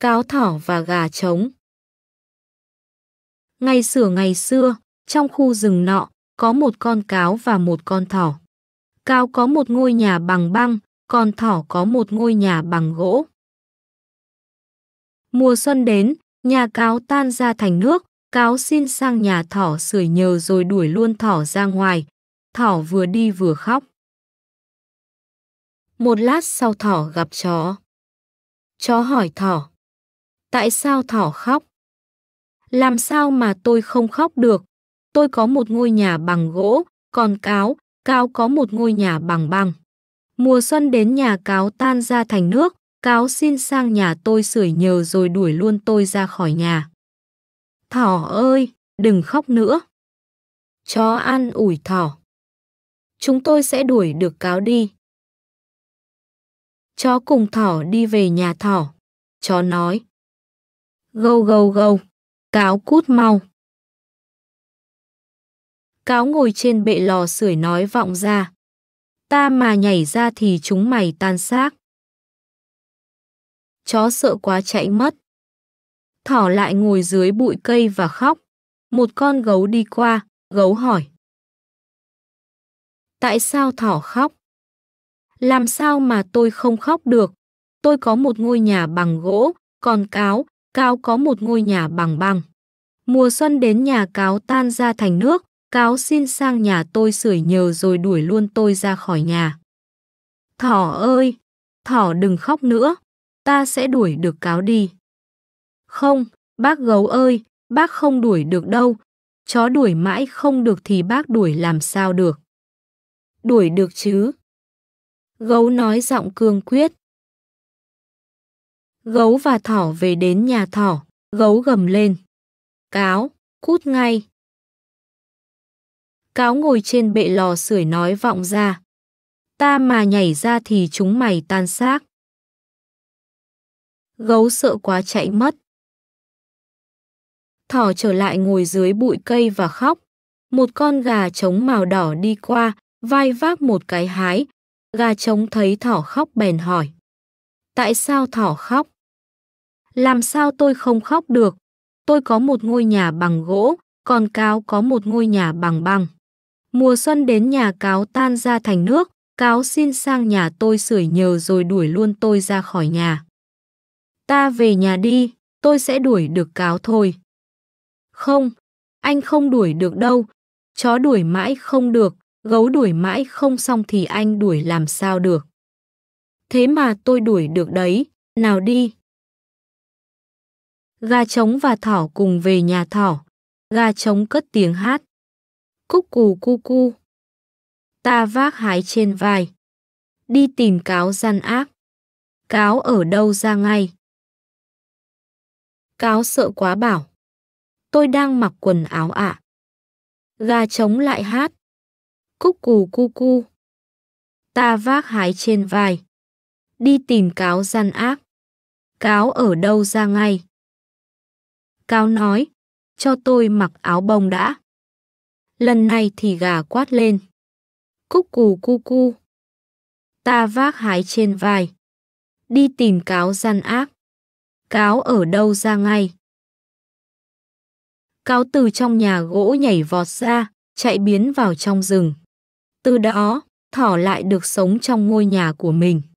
cáo thỏ và gà trống. Ngày xưa ngày xưa, trong khu rừng nọ, có một con cáo và một con thỏ. Cáo có một ngôi nhà bằng băng, còn thỏ có một ngôi nhà bằng gỗ. Mùa xuân đến, nhà cáo tan ra thành nước, cáo xin sang nhà thỏ sửa nhờ rồi đuổi luôn thỏ ra ngoài. Thỏ vừa đi vừa khóc. Một lát sau thỏ gặp chó. Chó hỏi thỏ. Tại sao thỏ khóc? Làm sao mà tôi không khóc được? Tôi có một ngôi nhà bằng gỗ, còn cáo, cáo có một ngôi nhà bằng băng. Mùa xuân đến nhà cáo tan ra thành nước, cáo xin sang nhà tôi sưởi nhờ rồi đuổi luôn tôi ra khỏi nhà. Thỏ ơi, đừng khóc nữa. Chó ăn ủi thỏ. Chúng tôi sẽ đuổi được cáo đi. Chó cùng thỏ đi về nhà thỏ. Chó nói, Gâu gâu gâu, cáo cút mau. Cáo ngồi trên bệ lò sưởi nói vọng ra. Ta mà nhảy ra thì chúng mày tan xác. Chó sợ quá chạy mất. Thỏ lại ngồi dưới bụi cây và khóc. Một con gấu đi qua, gấu hỏi. Tại sao thỏ khóc? Làm sao mà tôi không khóc được? Tôi có một ngôi nhà bằng gỗ, còn cáo, cáo có một ngôi nhà bằng băng. Mùa xuân đến nhà cáo tan ra thành nước, cáo xin sang nhà tôi sưởi nhờ rồi đuổi luôn tôi ra khỏi nhà. Thỏ ơi, thỏ đừng khóc nữa, ta sẽ đuổi được cáo đi. Không, bác gấu ơi, bác không đuổi được đâu, chó đuổi mãi không được thì bác đuổi làm sao được. Đuổi được chứ. Gấu nói giọng cương quyết. Gấu và thỏ về đến nhà thỏ, gấu gầm lên. Cáo, cút ngay. Cáo ngồi trên bệ lò sưởi nói vọng ra. Ta mà nhảy ra thì chúng mày tan xác. Gấu sợ quá chạy mất. Thỏ trở lại ngồi dưới bụi cây và khóc. Một con gà trống màu đỏ đi qua, vai vác một cái hái. Gà trống thấy thỏ khóc bèn hỏi. Tại sao thỏ khóc? làm sao tôi không khóc được. Tôi có một ngôi nhà bằng gỗ, còn cáo có một ngôi nhà bằng băng. Mùa xuân đến nhà cáo tan ra thành nước, cáo xin sang nhà tôi sưởi nhờ rồi đuổi luôn tôi ra khỏi nhà. Ta về nhà đi, tôi sẽ đuổi được cáo thôi. Không, anh không đuổi được đâu. Chó đuổi mãi không được, gấu đuổi mãi không xong thì anh đuổi làm sao được. Thế mà tôi đuổi được đấy, nào đi. Gà trống và thỏ cùng về nhà thỏ. Gà trống cất tiếng hát. Cúc cù cu cu. Ta vác hái trên vai. Đi tìm cáo gian ác. Cáo ở đâu ra ngay? Cáo sợ quá bảo. Tôi đang mặc quần áo ạ. À. Gà trống lại hát. Cúc cù cu cu. Ta vác hái trên vai. Đi tìm cáo gian ác. Cáo ở đâu ra ngay? Cáo nói, cho tôi mặc áo bông đã. Lần này thì gà quát lên. Cúc cù cu cu. Ta vác hái trên vai. Đi tìm cáo gian ác. Cáo ở đâu ra ngay. Cáo từ trong nhà gỗ nhảy vọt ra, chạy biến vào trong rừng. Từ đó, thỏ lại được sống trong ngôi nhà của mình.